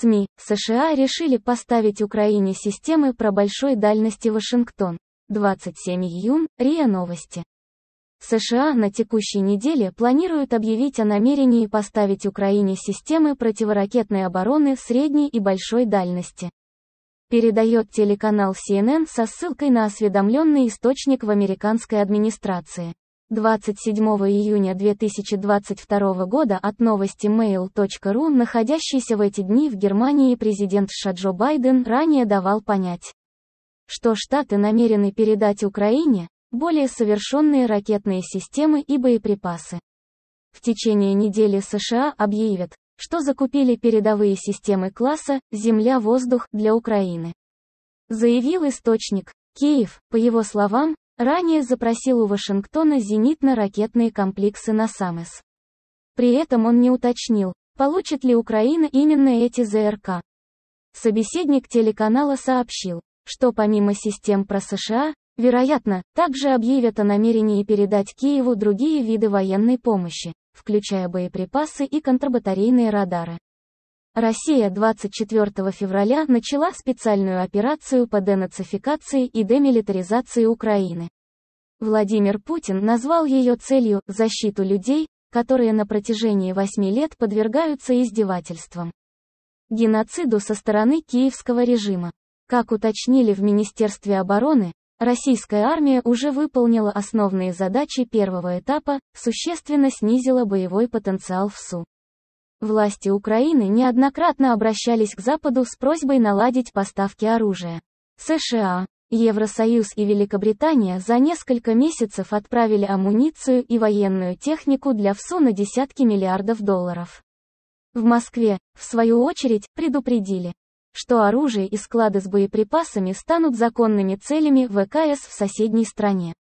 СМИ, США решили поставить Украине системы про большой дальности Вашингтон. 27 июнь, РИА Новости. США на текущей неделе планируют объявить о намерении поставить Украине системы противоракетной обороны средней и большой дальности. Передает телеканал CNN со ссылкой на осведомленный источник в американской администрации. 27 июня 2022 года от новости mail.ru, находящийся в эти дни в Германии президент США Джо Байден ранее давал понять, что Штаты намерены передать Украине более совершенные ракетные системы и боеприпасы. В течение недели США объявят, что закупили передовые системы класса «Земля-воздух» для Украины. Заявил источник, Киев, по его словам, ранее запросил у Вашингтона зенитно-ракетные комплексы на САМЭС. При этом он не уточнил, получит ли Украина именно эти ЗРК. Собеседник телеканала сообщил, что помимо систем про США, вероятно, также объявят о намерении передать Киеву другие виды военной помощи, включая боеприпасы и контрбатарейные радары. Россия 24 февраля начала специальную операцию по денацификации и демилитаризации Украины. Владимир Путин назвал ее целью «защиту людей, которые на протяжении восьми лет подвергаются издевательствам. Геноциду со стороны киевского режима. Как уточнили в Министерстве обороны, российская армия уже выполнила основные задачи первого этапа, существенно снизила боевой потенциал ВСУ. Власти Украины неоднократно обращались к Западу с просьбой наладить поставки оружия. США, Евросоюз и Великобритания за несколько месяцев отправили амуницию и военную технику для ВСУ на десятки миллиардов долларов. В Москве, в свою очередь, предупредили, что оружие и склады с боеприпасами станут законными целями ВКС в соседней стране.